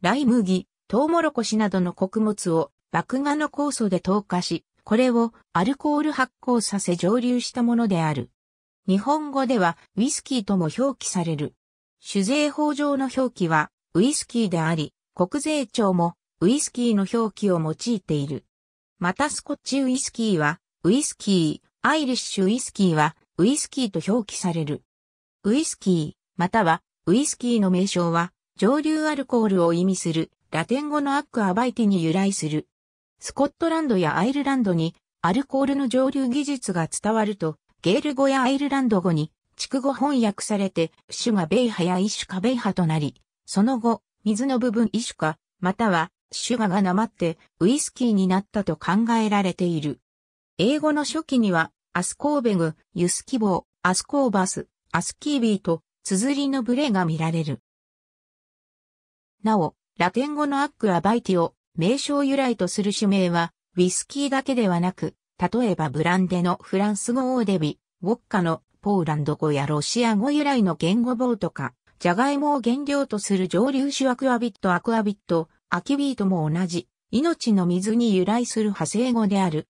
ライ麦、トウモロコシなどの穀物を麦芽の酵素で投下し、これをアルコール発酵させ蒸留したものである。日本語ではウィスキーとも表記される。酒税法上の表記はウイスキーであり、国税庁もウイスキーの表記を用いている。またスコッチウイスキーはウイスキー、アイリッシュウイスキーはウイスキーと表記される。ウイスキー、またはウイスキーの名称は上流アルコールを意味するラテン語のアックアバイティに由来する。スコットランドやアイルランドにアルコールの蒸留技術が伝わると、ゲール語やアイルランド語に、筑語翻訳されて、シュガベイハやイシュカベイハとなり、その後、水の部分イシュカ、または、シュガがなまって、ウイスキーになったと考えられている。英語の初期には、アスコーベグ、ユスキボー、アスコーバス、アスキービーと、綴りのブレが見られる。なお、ラテン語のアックアバイティを名称由来とする種名は、ウィスキーだけではなく、例えばブランデのフランス語オーデビ、ウォッカのポーランド語やロシア語由来の言語棒とか、ジャガイモを原料とする蒸留酒アクアビットアクアビット、アキビートも同じ、命の水に由来する派生語である。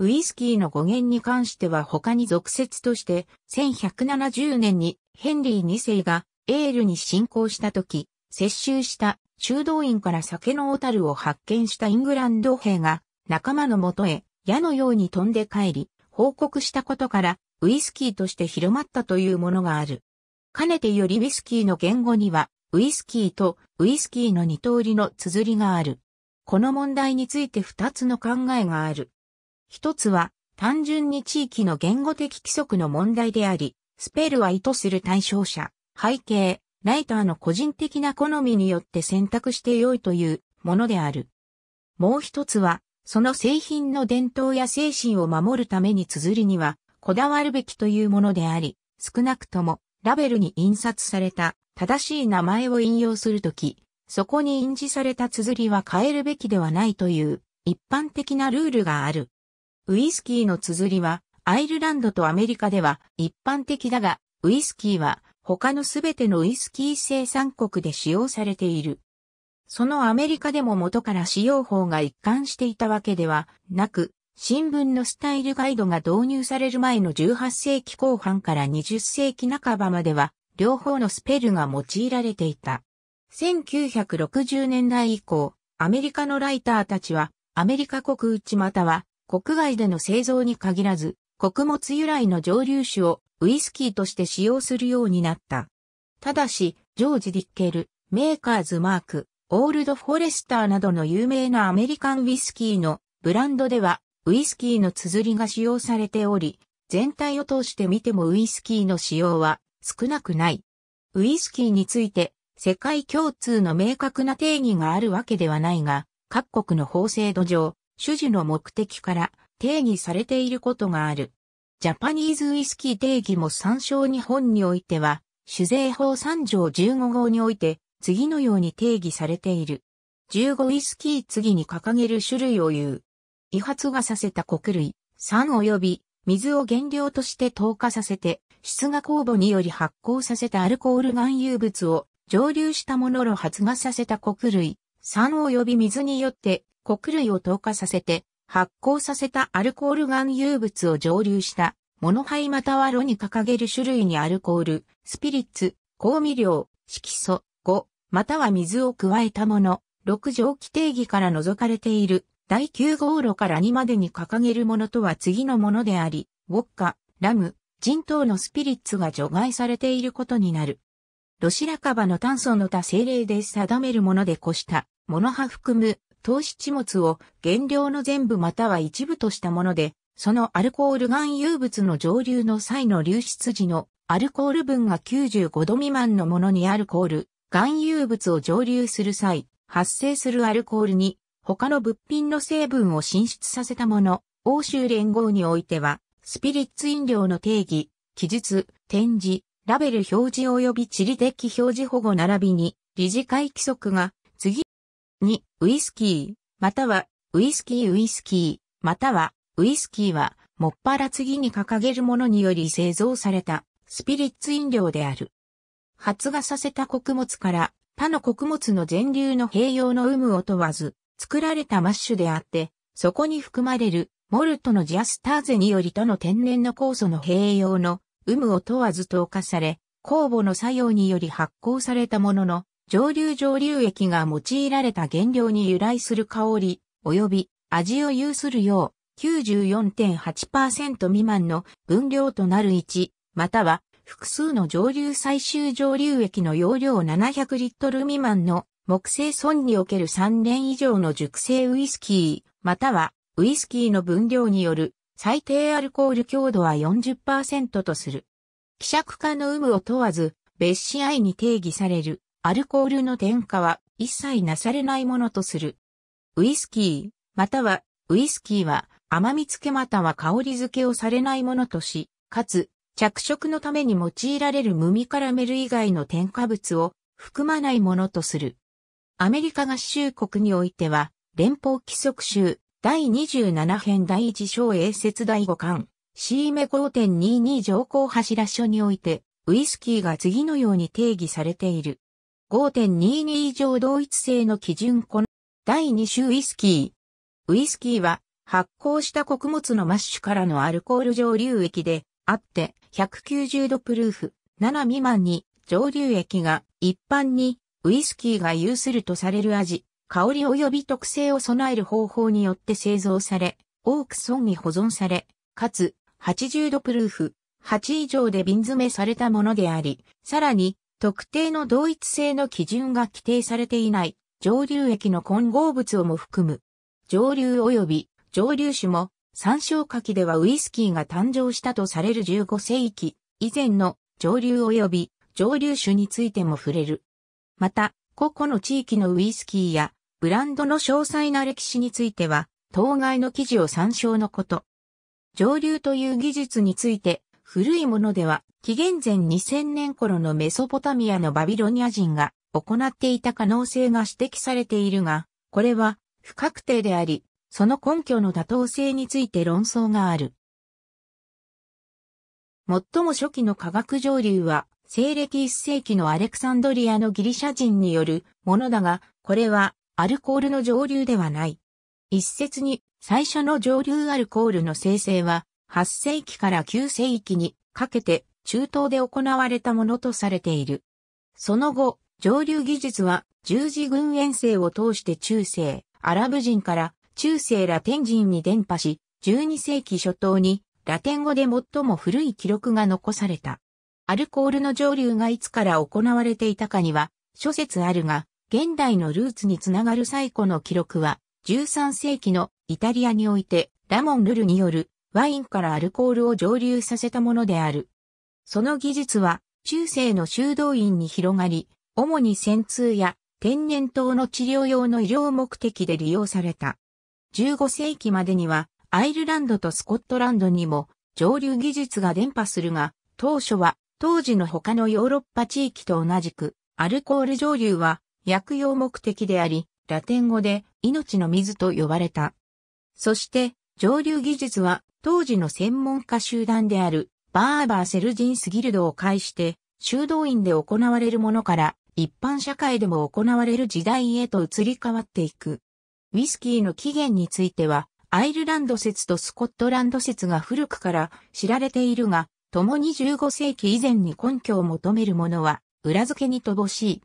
ウイスキーの語源に関しては他に俗説として、1170年にヘンリー2世がエールに進行した時、接収した修道院から酒の小樽を発見したイングランド兵が仲間のもとへ矢のように飛んで帰り報告したことからウイスキーとして広まったというものがある。かねてよりウイスキーの言語にはウイスキーとウイスキーの二通りの綴りがある。この問題について二つの考えがある。一つは単純に地域の言語的規則の問題であり、スペルは意図する対象者、背景、ライターの個人的な好みによって選択して良いというものである。もう一つは、その製品の伝統や精神を守るために綴りには、こだわるべきというものであり、少なくとも、ラベルに印刷された正しい名前を引用するとき、そこに印字された綴りは変えるべきではないという一般的なルールがある。ウイスキーの綴りは、アイルランドとアメリカでは一般的だが、ウイスキーは他のすべてのウイスキー生産国で使用されている。そのアメリカでも元から使用法が一貫していたわけではなく、新聞のスタイルガイドが導入される前の18世紀後半から20世紀半ばまでは、両方のスペルが用いられていた。1960年代以降、アメリカのライターたちは、アメリカ国内または国外での製造に限らず、穀物由来の蒸留酒をウイスキーとして使用するようになった。ただし、ジョージ・ディッケル、メーカーズ・マーク、オールド・フォレスターなどの有名なアメリカンウイスキーのブランドではウイスキーの綴りが使用されており、全体を通して見てもウイスキーの使用は少なくない。ウイスキーについて世界共通の明確な定義があるわけではないが、各国の法制度上、種々の目的から定義されていることがある。ジャパニーズウイスキー定義も参照日本においては、酒税法3条15号において、次のように定義されている。15ウイスキー次に掲げる種類を言う。威発がさせた穀類、酸及び水を原料として透過させて、質が酵母により発酵させたアルコール含有物を蒸留したものの発芽させた穀類、酸及び水によって穀類を透過させて、発酵させたアルコール含有物を蒸留した、モノハイまたは炉に掲げる種類にアルコール、スピリッツ、香味料、色素、五、または水を加えたもの、六蒸気定義から除かれている、第九号炉から2までに掲げるものとは次のものであり、ウォッカ、ラム、ジン等のスピリッツが除外されていることになる。ロシラカバの炭素の他精霊で定めるものでこした、モノハ含む糖質物を原料の全部または一部としたもので、そのアルコール含有物の蒸留の際の流出時のアルコール分が95度未満のものにアルコール含有物を蒸留する際、発生するアルコールに他の物品の成分を浸出させたもの、欧州連合においては、スピリッツ飲料の定義、記述、展示、ラベル表示及び地理的表示保護並びに理事会規則がに、ウイスキー、または、ウイスキーウイスキー、または、ウイスキーは、もっぱら次に掲げるものにより製造された、スピリッツ飲料である。発芽させた穀物から、他の穀物の全粒の併用の有無を問わず、作られたマッシュであって、そこに含まれる、モルトのジアスターゼにより他の天然の酵素の併用の有無を問わず投下され、酵母の作用により発酵されたものの、上流上流液が用いられた原料に由来する香り、及び味を有するよう、94.8%未満の分量となる1、または複数の上流最終上流液の容量700リットル未満の木製損における3年以上の熟成ウイスキー、またはウイスキーの分量による最低アルコール強度は40%とする。希釈化の有無を問わず、別紙愛に定義される。アルコールの添加は一切なされないものとする。ウイスキー、または、ウイスキーは甘み付けまたは香り付けをされないものとし、かつ、着色のために用いられる無味カラメル以外の添加物を含まないものとする。アメリカ合衆国においては、連邦規則集第27編第1章英説第5巻、C メ5.22条項柱書において、ウイスキーが次のように定義されている。5.22以上同一性の基準この第2種ウイスキー。ウイスキーは発酵した穀物のマッシュからのアルコール蒸留液であって190度プルーフ7未満に蒸留液が一般にウイスキーが有するとされる味、香り及び特性を備える方法によって製造され、多く損に保存され、かつ80度プルーフ8以上で瓶詰めされたものであり、さらに特定の同一性の基準が規定されていない上流液の混合物をも含む。上流及び上流種も参照下記ではウイスキーが誕生したとされる15世紀以前の上流及び上流種についても触れる。また、個々の地域のウイスキーやブランドの詳細な歴史については、当該の記事を参照のこと。上流という技術について、古いものでは、紀元前2000年頃のメソポタミアのバビロニア人が行っていた可能性が指摘されているが、これは不確定であり、その根拠の妥当性について論争がある。最も初期の科学上流は、西暦1世紀のアレクサンドリアのギリシャ人によるものだが、これはアルコールの上流ではない。一説に最初の上流アルコールの生成は8世紀から9世紀にかけて中東で行われたものとされている。その後、上流技術は十字軍遠征を通して中世、アラブ人から中世ラテン人に伝播し、12世紀初頭にラテン語で最も古い記録が残された。アルコールの上流がいつから行われていたかには諸説あるが、現代のルーツにつながる最古の記録は、13世紀のイタリアにおいてラモン・ルルによるワインからアルコールを蒸留させたものである。その技術は中世の修道院に広がり、主に戦痛や天然痘の治療用の医療目的で利用された。15世紀までにはアイルランドとスコットランドにも蒸留技術が伝播するが、当初は当時の他のヨーロッパ地域と同じくアルコール蒸留は薬用目的であり、ラテン語で命の水と呼ばれた。そして上流技術は当時の専門家集団であるバーバーセルジンスギルドを介して修道院で行われるものから一般社会でも行われる時代へと移り変わっていく。ウィスキーの起源についてはアイルランド説とスコットランド説が古くから知られているが、共に15世紀以前に根拠を求めるものは裏付けに乏しい。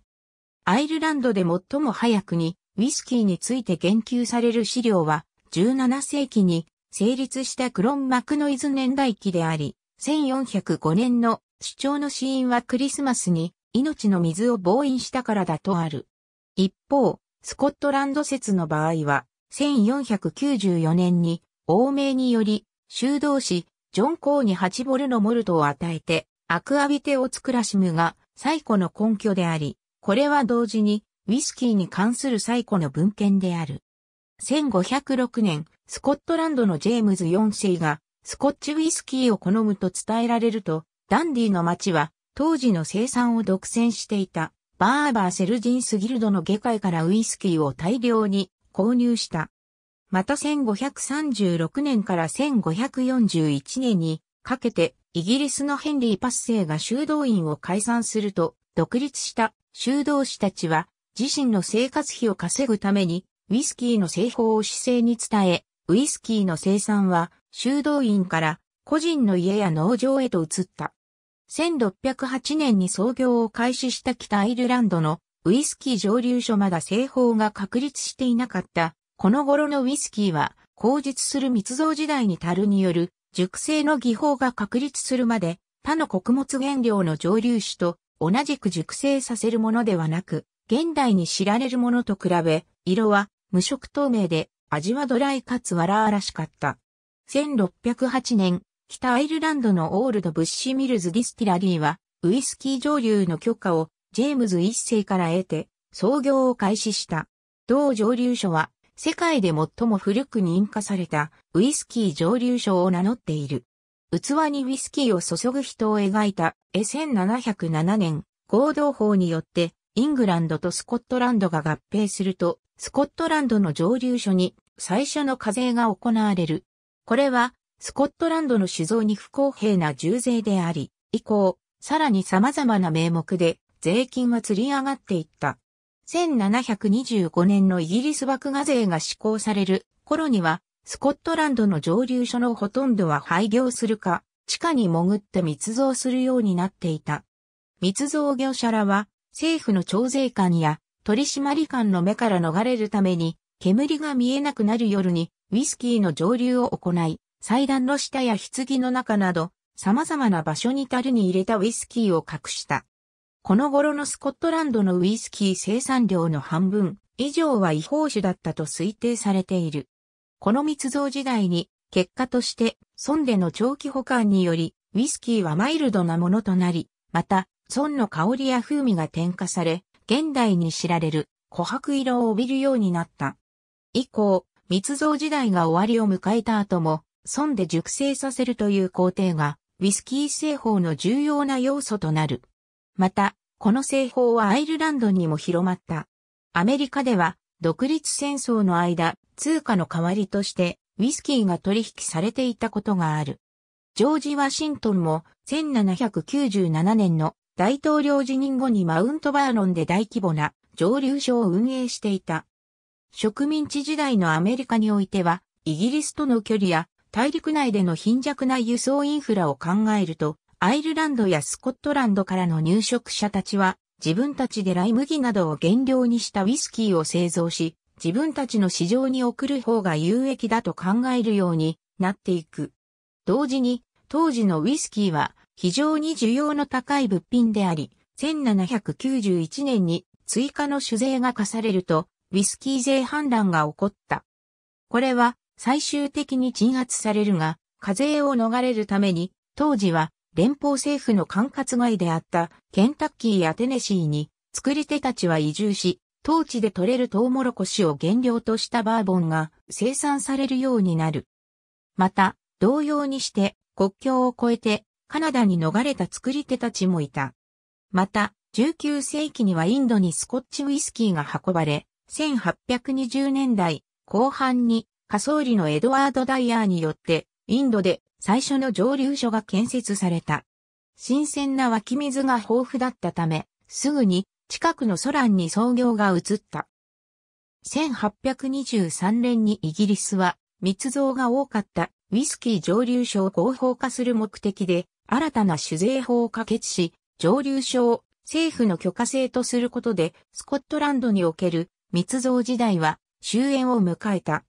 アイルランドで最も早くにウィスキーについて言及される資料は17世紀に成立したクロン・マクノイズ年代記であり、1405年の主張の死因はクリスマスに命の水を暴飲したからだとある。一方、スコットランド説の場合は、1494年に欧米により修道士ジョン・コーに8ボルのモルトを与えて、アクアビテオツクラシムが最古の根拠であり、これは同時にウィスキーに関する最古の文献である。1506年、スコットランドのジェームズ4世が、スコッチウイスキーを好むと伝えられると、ダンディの町は、当時の生産を独占していた、バーバーセルジンスギルドの下界からウイスキーを大量に購入した。また1536年から1541年にかけてイギリスのヘンリー・パッセイが修道院を解散すると独立した修道士たちは自身の生活費を稼ぐためにウイスキーの製法を市政に伝え、ウイスキーの生産は修道院から個人の家や農場へと移った。1608年に創業を開始した北アイルランドのウイスキー蒸留所まだ製法が確立していなかった。この頃のウイスキーは、口述する密造時代に樽による熟成の技法が確立するまで、他の穀物原料の蒸留酒と同じく熟成させるものではなく、現代に知られるものと比べ、色は無色透明で、味はドライかつ荒々しかった。1608年、北アイルランドのオールドブッシュミルズディスティラリーは、ウイスキー上流の許可をジェームズ一世から得て、創業を開始した。同蒸留所は、世界で最も古く認可されたウイスキー蒸留所を名乗っている。器にウイスキーを注ぐ人を描いた、1707年、合同法によって、イングランドとスコットランドが合併すると、スコットランドの蒸留所に最初の課税が行われる。これは、スコットランドの酒造に不公平な重税であり、以降、さらに様々な名目で税金は釣り上がっていった。1725年のイギリス麦芽税が施行される頃には、スコットランドの蒸留所のほとんどは廃業するか、地下に潜って密造するようになっていた。密造業者らは、政府の徴税官や取締官の目から逃れるために、煙が見えなくなる夜に、ウィスキーの蒸留を行い、祭壇の下や棺の中など、様々な場所に樽に入れたウイスキーを隠した。この頃のスコットランドのウイスキー生産量の半分以上は違法酒だったと推定されている。この密造時代に結果として村での長期保管によりウイスキーはマイルドなものとなり、また村の香りや風味が添加され、現代に知られる琥珀色を帯びるようになった。以降、密造時代が終わりを迎えた後も、損で熟成させるという工程が、ウィスキー製法の重要な要素となる。また、この製法はアイルランドにも広まった。アメリカでは、独立戦争の間、通貨の代わりとして、ウィスキーが取引されていたことがある。ジョージ・ワシントンも1797年の大統領辞任後にマウントバーロンで大規模な蒸留所を運営していた。植民地時代のアメリカにおいては、イギリスとの距離や大陸内での貧弱な輸送インフラを考えると、アイルランドやスコットランドからの入植者たちは、自分たちでライ麦などを原料にしたウイスキーを製造し、自分たちの市場に送る方が有益だと考えるようになっていく。同時に、当時のウイスキーは非常に需要の高い物品であり、1791年に追加の酒税が課されると、ウィスキー税反乱が起こった。これは最終的に鎮圧されるが、課税を逃れるために、当時は連邦政府の管轄外であったケンタッキーやテネシーに作り手たちは移住し、当地で取れるトウモロコシを原料としたバーボンが生産されるようになる。また、同様にして国境を越えてカナダに逃れた作り手たちもいた。また、19世紀にはインドにスコッチウイスキーが運ばれ、1820年代後半に仮想理のエドワード・ダイヤーによってインドで最初の蒸留所が建設された。新鮮な湧き水が豊富だったため、すぐに近くのソランに創業が移った。1823年にイギリスは密造が多かったウイスキー蒸留所を合法化する目的で新たな酒税法を可決し、蒸留所を政府の許可制とすることで、スコットランドにおける密造時代は終焉を迎えた。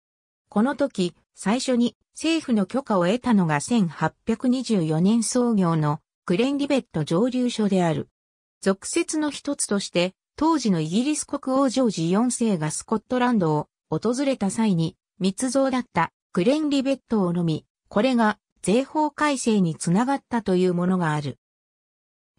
この時、最初に政府の許可を得たのが1824年創業のクレンリベット蒸留所である。俗説の一つとして、当時のイギリス国王ジョージ4世がスコットランドを訪れた際に密造だったクレンリベットを飲み、これが税法改正につながったというものがある。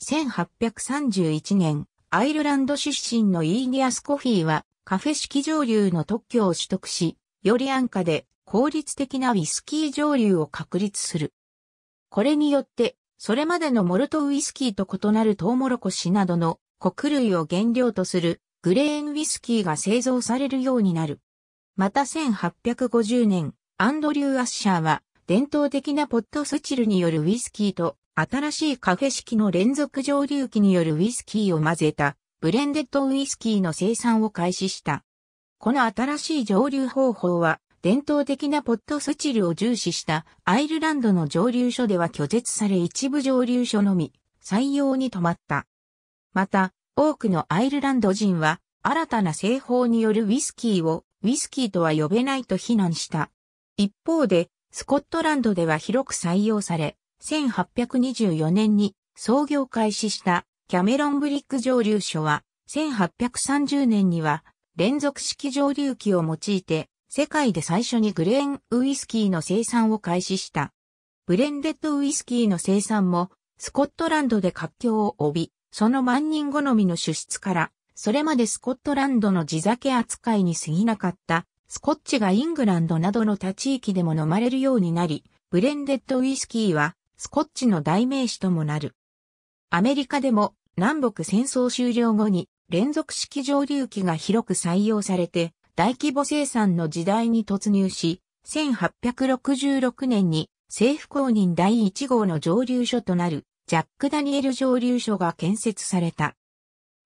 1831年、アイルランド出身のイーギアス・コフィーはカフェ式蒸留の特許を取得し、より安価で効率的なウィスキー蒸留を確立する。これによって、それまでのモルトウイスキーと異なるトウモロコシなどの穀類を原料とするグレーンウィスキーが製造されるようになる。また1850年、アンドリュー・アッシャーは伝統的なポットスチルによるウイスキーと、新しいカフェ式の連続蒸留機によるウイスキーを混ぜた、ブレンデッドウイスキーの生産を開始した。この新しい蒸留方法は、伝統的なポットスチルを重視したアイルランドの蒸留所では拒絶され一部蒸留所のみ採用に止まった。また、多くのアイルランド人は新たな製法によるウイスキーをウイスキーとは呼べないと非難した。一方で、スコットランドでは広く採用され、1824年に創業開始したキャメロンブリック蒸留所は、1830年には連続式蒸留機を用いて、世界で最初にグレーンウイスキーの生産を開始した。ブレンデッドウイスキーの生産も、スコットランドで活況を帯び、その万人好みの主質から、それまでスコットランドの地酒扱いに過ぎなかったスコッチがイングランドなどの他地域でも飲まれるようになり、ブレンデッドウイスキーはスコッチの代名詞ともなる。アメリカでも南北戦争終了後に連続式蒸留機が広く採用されて大規模生産の時代に突入し、1866年に政府公認第1号の蒸留所となるジャック・ダニエル蒸留所が建設された。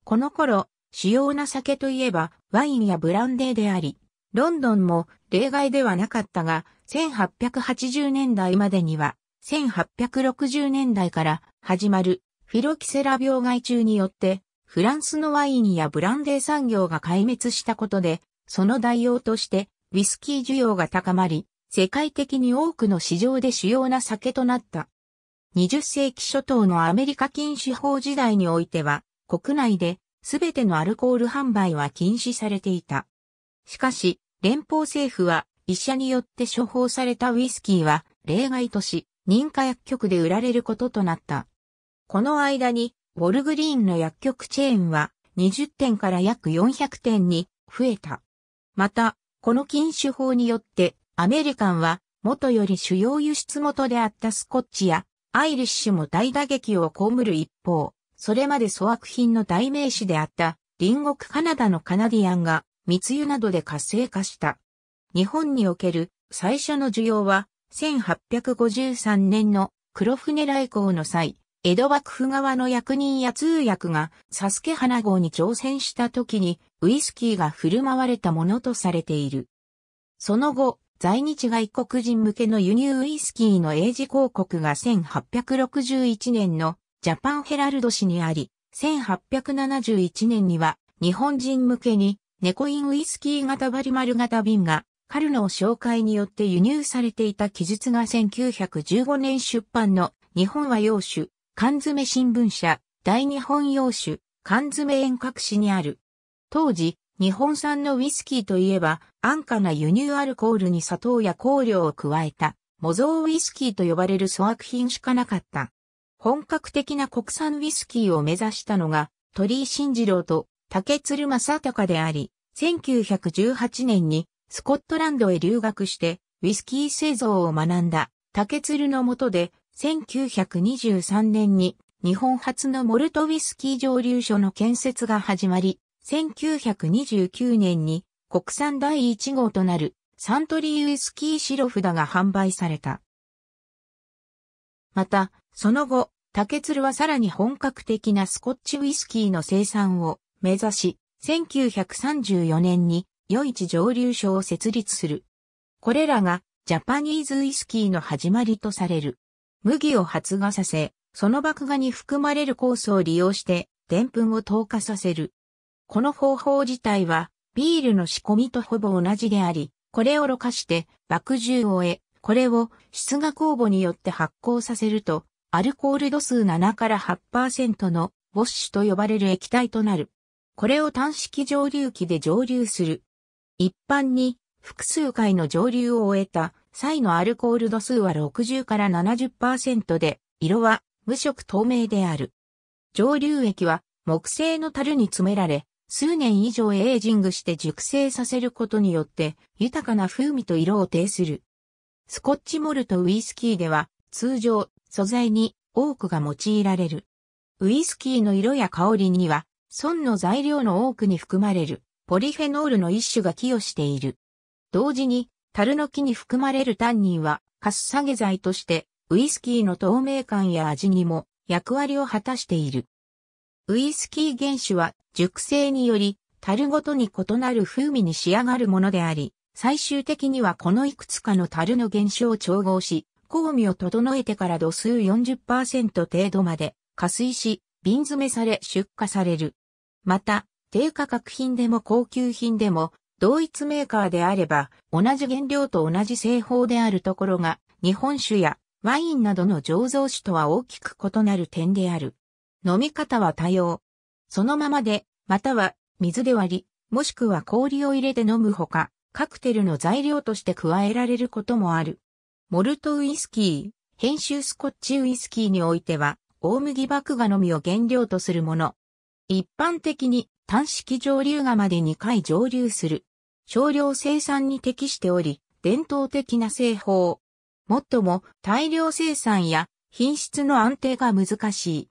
この頃、主要な酒といえばワインやブランデーであり、ロンドンも例外ではなかったが、1880年代までには、1860年代から始まるフィロキセラ病害虫によって、フランスのワインやブランデー産業が壊滅したことで、その代用として、ウィスキー需要が高まり、世界的に多くの市場で主要な酒となった。20世紀初頭のアメリカ禁止法時代においては、国内で全てのアルコール販売は禁止されていた。しかし、連邦政府は医者によって処方されたウイスキーは例外とし、認可薬局で売られることとなった。この間に、ウォルグリーンの薬局チェーンは20店から約400店に増えた。また、この禁酒法によってアメリカンは元より主要輸出元であったスコッチやアイリッシュも大打撃をこむる一方、それまで粗悪品の代名詞であった隣国カナダのカナディアンが密輸などで活性化した。日本における最初の需要は、1853年の黒船来航の際、江戸幕府側の役人や通訳がサスケ花号に挑戦した時にウイスキーが振る舞われたものとされている。その後、在日外国人向けの輸入ウイスキーの英字広告が1861年のジャパンヘラルド市にあり、1871年には日本人向けに猫インウイスキー型バリマル型瓶が、カルノー紹介によって輸入されていた記述が1915年出版の日本は洋酒、缶詰新聞社、大日本洋酒、缶詰遠隔誌にある。当時、日本産のウイスキーといえば、安価な輸入アルコールに砂糖や香料を加えた、模造ウイスキーと呼ばれる粗悪品しかなかった。本格的な国産ウイスキーを目指したのが、鳥居慎次郎と竹鶴正隆であり、1918年にスコットランドへ留学してウィスキー製造を学んだ竹鶴のもとで1923年に日本初のモルトウィスキー蒸留所の建設が始まり、1929年に国産第1号となるサントリーウィスキー白札が販売された。また、その後、竹鶴はさらに本格的なスコッチウィスキーの生産を目指し、1934年に余市蒸留所を設立する。これらがジャパニーズウイスキーの始まりとされる。麦を発芽させ、その麦芽に含まれる酵素を利用して、澱粉を透過させる。この方法自体は、ビールの仕込みとほぼ同じであり、これをろ過して、麦汁を得、これを質芽酵母によって発酵させると、アルコール度数7から8%のウォッシュと呼ばれる液体となる。これを単式蒸留機で蒸留する。一般に複数回の蒸留を終えた際のアルコール度数は60から70%で、色は無色透明である。蒸留液は木製の樽に詰められ、数年以上エイジングして熟成させることによって豊かな風味と色を呈する。スコッチモルトウイスキーでは通常素材に多くが用いられる。ウイスキーの色や香りには損の材料の多くに含まれるポリフェノールの一種が寄与している。同時に、樽の木に含まれるタンニンは、カス下げ剤として、ウイスキーの透明感や味にも役割を果たしている。ウイスキー原酒は熟成により、樽ごとに異なる風味に仕上がるものであり、最終的にはこのいくつかの樽の原酒を調合し、香味を整えてから度数40%程度まで加水し、瓶詰めされ出荷される。また、低価格品でも高級品でも、同一メーカーであれば、同じ原料と同じ製法であるところが、日本酒やワインなどの醸造酒とは大きく異なる点である。飲み方は多様。そのままで、または水で割り、もしくは氷を入れて飲むほか、カクテルの材料として加えられることもある。モルトウイスキー、編集スコッチウイスキーにおいては、大麦麦芽のみを原料とするもの、一般的に単式蒸留釜で2回蒸留する。少量生産に適しており、伝統的な製法。もっとも大量生産や品質の安定が難しい。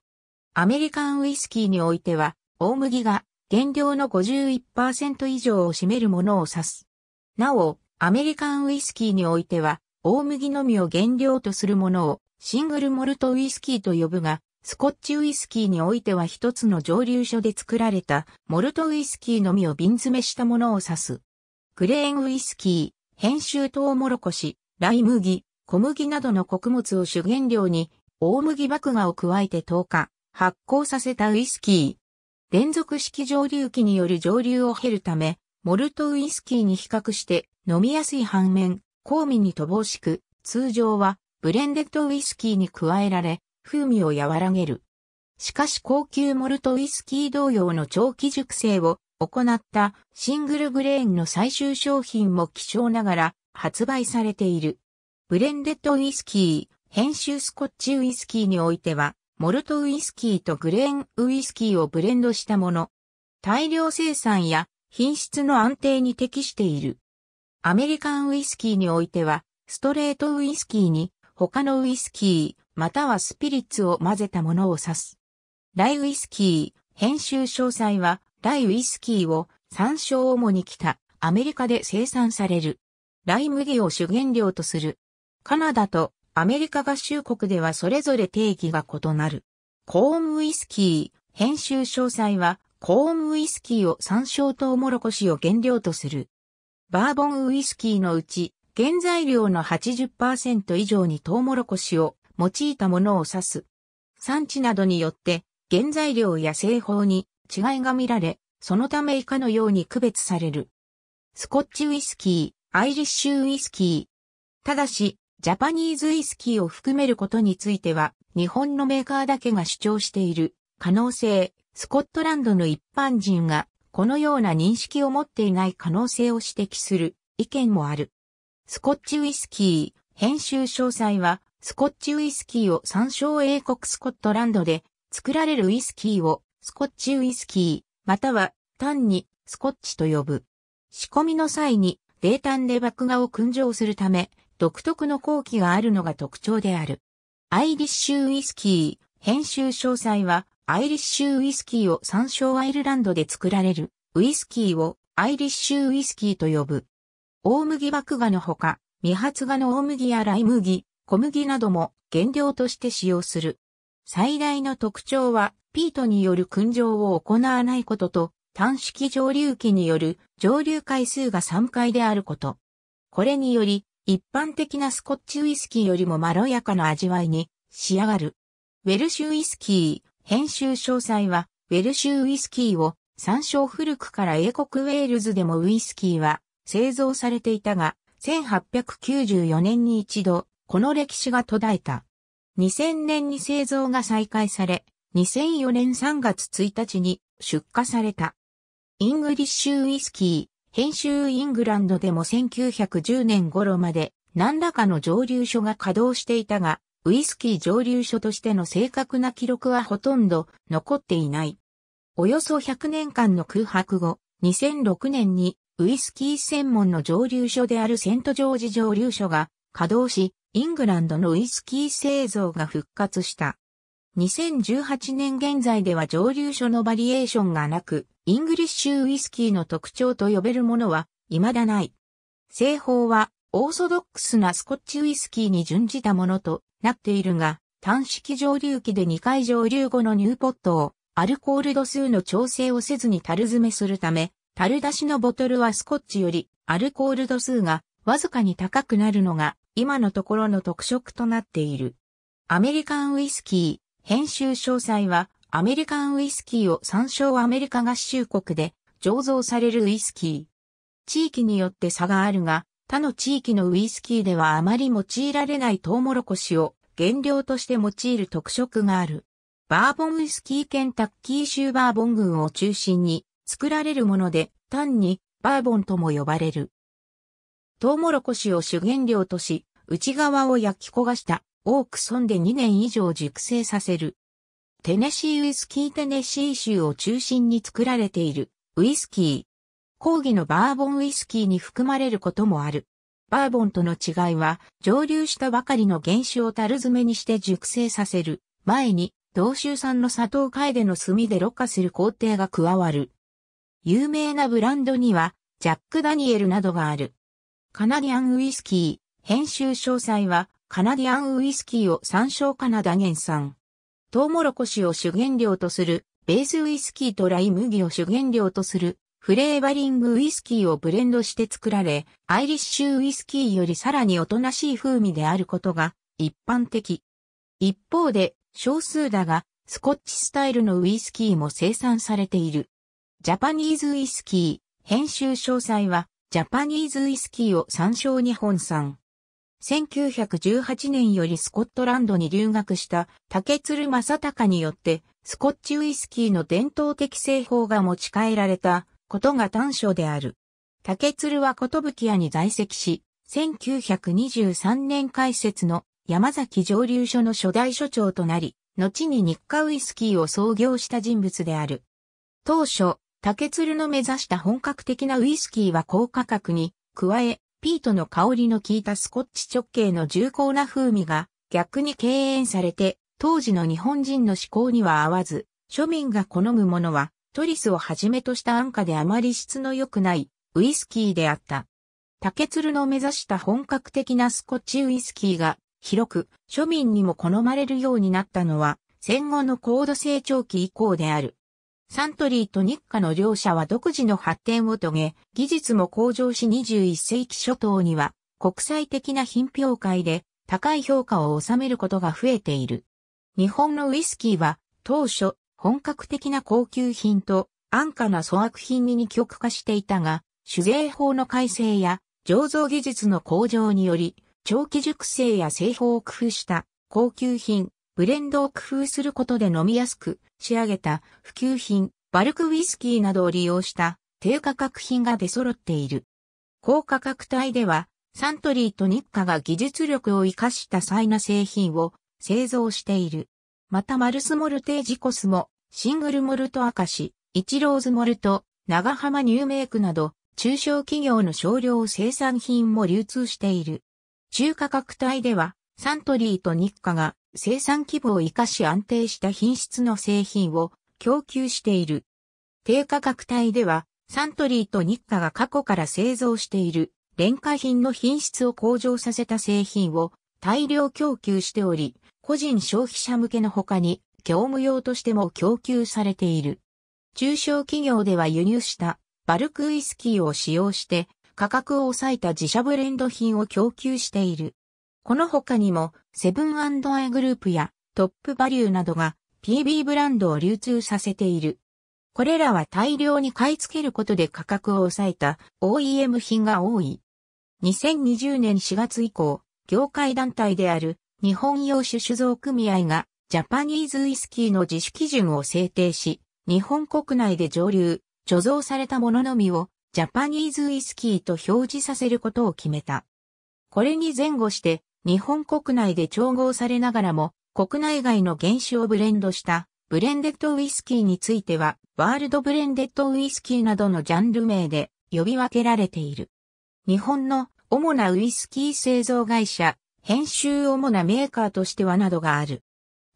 アメリカンウイスキーにおいては、大麦が原料の51%以上を占めるものを指す。なお、アメリカンウイスキーにおいては、大麦のみを原料とするものをシングルモルトウイスキーと呼ぶが、スコッチウイスキーにおいては一つの蒸留所で作られたモルトウイスキーのみを瓶詰めしたものを指す。グレーンウイスキー、編集トウモロコシ、ライ麦、小麦などの穀物を主原料に大麦麦芽を加えて10日、発酵させたウイスキー。連続式蒸留機による蒸留を経るため、モルトウイスキーに比較して飲みやすい反面、香味に乏しく、通常はブレンデッドウイスキーに加えられ、風味を和らげる。しかし高級モルトウイスキー同様の長期熟成を行ったシングルグレーンの最終商品も希少ながら発売されている。ブレンデッドウイスキー、編集スコッチウイスキーにおいては、モルトウイスキーとグレーンウイスキーをブレンドしたもの。大量生産や品質の安定に適している。アメリカンウイスキーにおいては、ストレートウイスキーに他のウイスキー、またはスピリッツを混ぜたものを指す。ライウイスキー、編集詳細は、ライウイスキーを参照主に来たアメリカで生産される。ライ麦を主原料とする。カナダとアメリカ合衆国ではそれぞれ定義が異なる。コーンウイスキー、編集詳細は、コーンウイスキーを参照とウモロコシを原料とする。バーボンウイスキーのうち、原材料の80%以上にトウモロコシを用いたものを指す。産地などによって原材料や製法に違いが見られ、そのため以下のように区別される。スコッチウイスキー、アイリッシュウイスキー。ただし、ジャパニーズウイスキーを含めることについては、日本のメーカーだけが主張している可能性、スコットランドの一般人がこのような認識を持っていない可能性を指摘する意見もある。スコッチウイスキー、編集詳細はスコッチウイスキーを参照英国スコットランドで作られるウイスキーをスコッチウイスキー、または単にスコッチと呼ぶ。仕込みの際に冷淡で麦芽を燻蒸するため、独特の後期があるのが特徴である。アイリッシュウイスキー、編集詳細は、アイリッシュウイスキーを参照アイルランドで作られる、ウイスキーをアイリッシュウイスキーと呼ぶ。大麦麦芽のほか、未発芽の大麦やライ麦、小麦なども原料として使用する。最大の特徴は、ピートによる燻蒸を行わないことと、短式蒸留器による蒸留回数が3回であること。これにより、一般的なスコッチウイスキーよりもまろやかな味わいに仕上がる。ウェルシュウイスキー、編集詳細は、ウェルシュウイスキーを参照古くから英国ウェールズでもウイスキーは製造されていたが、1894年に一度この歴史が途絶えた。2000年に製造が再開され、2004年3月1日に出荷された。イングリッシュウイスキー、編集イングランドでも1910年頃まで何らかの蒸留所が稼働していたが、ウイスキー蒸留所としての正確な記録はほとんど残っていない。およそ100年間の空白後、2006年にウイスキー専門の蒸留所であるセントジョージ蒸留所が稼働し、イングランドのウイスキー製造が復活した。2018年現在では蒸留所のバリエーションがなく、イングリッシュウイスキーの特徴と呼べるものは未だない。製法はオーソドックスなスコッチウイスキーに準じたものとなっているが、単式蒸留機で2回蒸留後のニューポットをアルコール度数の調整をせずに樽詰めするため、樽出しのボトルはスコッチよりアルコール度数がわずかに高くなるのが今のところの特色となっている。アメリカンウイスキー、編集詳細は、アメリカンウイスキーを参照アメリカ合衆国で醸造されるウイスキー。地域によって差があるが、他の地域のウイスキーではあまり用いられないトウモロコシを原料として用いる特色がある。バーボンウイスキーケンタッキー州バーボン群を中心に作られるもので、単にバーボンとも呼ばれる。トウモロコシを主原料とし、内側を焼き焦がしたオークソンで2年以上熟成させる。テネシーウイスキーテネシー州を中心に作られているウイスキー。講義のバーボンウイスキーに含まれることもある。バーボンとの違いは、蒸留したばかりの原酒を樽詰めにして熟成させる。前に、同州産の砂糖デの炭でろ過する工程が加わる。有名なブランドには、ジャック・ダニエルなどがある。カナディアンウイスキー、編集詳細は、カナディアンウイスキーを参照カナダ原産。トウモロコシを主原料とする、ベースウイスキーとライ麦を主原料とする、フレーバリングウイスキーをブレンドして作られ、アイリッシュウイスキーよりさらにおとなしい風味であることが一般的。一方で、少数だが、スコッチスタイルのウイスキーも生産されている。ジャパニーズウイスキー、編集詳細は、ジャパニーズウイスキーを参照日本産。1918年よりスコットランドに留学した竹鶴正隆によってスコッチウイスキーの伝統的製法が持ち帰られたことが短所である。竹鶴は寿屋に在籍し、1923年開設の山崎蒸留所の初代所長となり、後に日課ウイスキーを創業した人物である。当初、竹鶴の目指した本格的なウイスキーは高価格に、加え、ピートの香りの効いたスコッチ直径の重厚な風味が逆に敬遠されて、当時の日本人の思考には合わず、庶民が好むものは、トリスをはじめとした安価であまり質の良くないウイスキーであった。竹鶴の目指した本格的なスコッチウイスキーが広く庶民にも好まれるようになったのは戦後の高度成長期以降である。サントリーと日課の両社は独自の発展を遂げ、技術も向上し21世紀初頭には国際的な品評会で高い評価を収めることが増えている。日本のウイスキーは当初本格的な高級品と安価な粗悪品に二極化していたが、酒税法の改正や醸造技術の向上により長期熟成や製法を工夫した高級品、ブレンドを工夫することで飲みやすく仕上げた普及品、バルクウイスキーなどを利用した低価格品が出揃っている。高価格帯ではサントリーと日課が技術力を活かしたサイな製品を製造している。またマルスモルテージコスモ、シングルモルト明石、イチローズモルト、長浜ニューメイクなど中小企業の少量生産品も流通している。中価格帯ではサントリーと日課が生産規模を活かし安定した品質の製品を供給している。低価格帯では、サントリーと日課が過去から製造している廉価品の品質を向上させた製品を大量供給しており、個人消費者向けの他に業務用としても供給されている。中小企業では輸入したバルクウイスキーを使用して価格を抑えた自社ブレンド品を供給している。この他にも、セブンアイグループやトップバリューなどが PB ブランドを流通させている。これらは大量に買い付けることで価格を抑えた OEM 品が多い。2020年4月以降、業界団体である日本洋酒酒造組合がジャパニーズウイスキーの自主基準を制定し、日本国内で上流、貯蔵されたもののみをジャパニーズウイスキーと表示させることを決めた。これに前後して日本国内で調合されながらも、国内外の原酒をブレンドした、ブレンデッドウイスキーについては、ワールドブレンデッドウイスキーなどのジャンル名で呼び分けられている。日本の主なウイスキー製造会社、編集主なメーカーとしてはなどがある。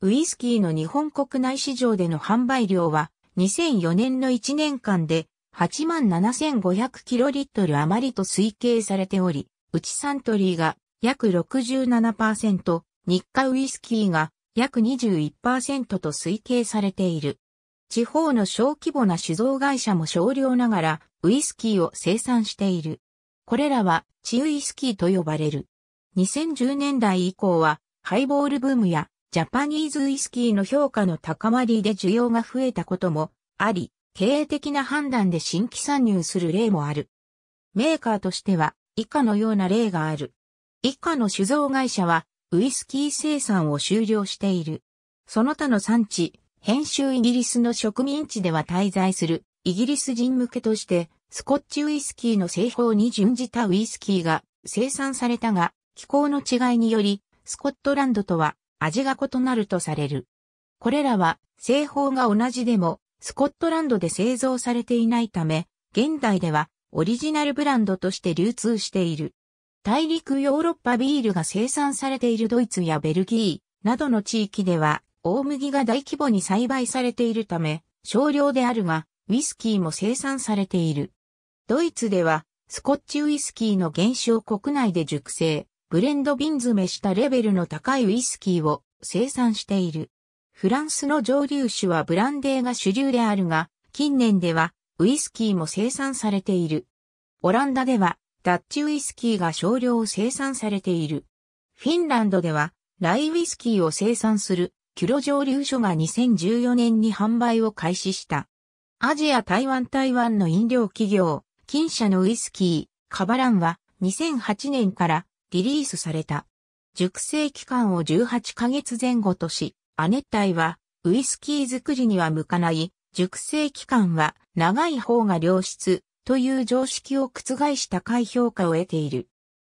ウイスキーの日本国内市場での販売量は、2004年の1年間で8 7 5 0 0トル余りと推計されており、うちサントリーが約67%、日課ウイスキーが約21%と推計されている。地方の小規模な酒造会社も少量ながらウイスキーを生産している。これらは地ウイスキーと呼ばれる。2010年代以降はハイボールブームやジャパニーズウイスキーの評価の高まりで需要が増えたこともあり、経営的な判断で新規参入する例もある。メーカーとしては以下のような例がある。以下の酒造会社は、ウイスキー生産を終了している。その他の産地、編集イギリスの植民地では滞在する、イギリス人向けとして、スコッチウイスキーの製法に準じたウイスキーが生産されたが、気候の違いにより、スコットランドとは味が異なるとされる。これらは製法が同じでも、スコットランドで製造されていないため、現代ではオリジナルブランドとして流通している。大陸ヨーロッパビールが生産されているドイツやベルギーなどの地域では大麦が大規模に栽培されているため少量であるがウイスキーも生産されている。ドイツではスコッチウイスキーの減少国内で熟成、ブレンド瓶詰めしたレベルの高いウイスキーを生産している。フランスの蒸留酒はブランデーが主流であるが、近年ではウイスキーも生産されている。オランダではダッチウイスキーが少量生産されている。フィンランドでは、ライウイスキーを生産する、キュロ蒸留所が2014年に販売を開始した。アジア台湾台湾の飲料企業、金社のウイスキー、カバランは2008年からリリースされた。熟成期間を18ヶ月前後とし、亜熱帯はウイスキー作りには向かない、熟成期間は長い方が良質、という常識を覆し高い評価を得ている。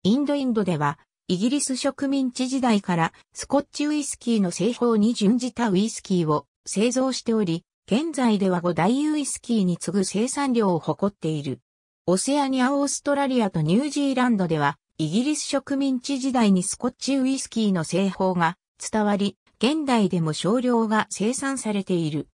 インドインドでは、イギリス植民地時代からスコッチウイスキーの製法に準じたウイスキーを製造しており、現在では5大ウイスキーに次ぐ生産量を誇っている。オセアニア、オーストラリアとニュージーランドでは、イギリス植民地時代にスコッチウイスキーの製法が伝わり、現代でも少量が生産されている。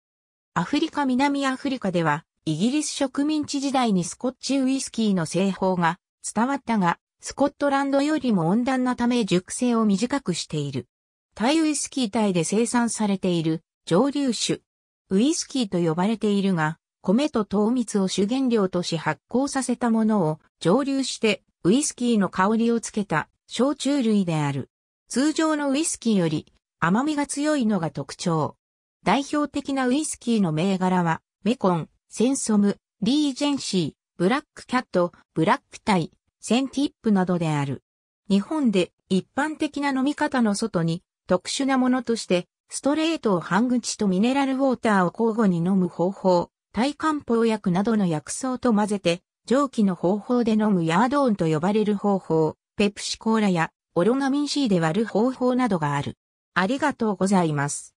アフリカ、南アフリカでは、イギリス植民地時代にスコッチウイスキーの製法が伝わったが、スコットランドよりも温暖なため熟成を短くしている。タイウイスキータイで生産されている蒸留酒。ウイスキーと呼ばれているが、米と糖蜜を主原料とし発酵させたものを蒸留してウイスキーの香りをつけた焼酎類である。通常のウイスキーより甘みが強いのが特徴。代表的なウイスキーの銘柄はメコン、センソム、リージェンシー、ブラックキャット、ブラックタイ、センティップなどである。日本で一般的な飲み方の外に特殊なものとしてストレートを半口とミネラルウォーターを交互に飲む方法、体漢方薬などの薬草と混ぜて蒸気の方法で飲むヤードーンと呼ばれる方法、ペプシコーラやオロナミン C で割る方法などがある。ありがとうございます。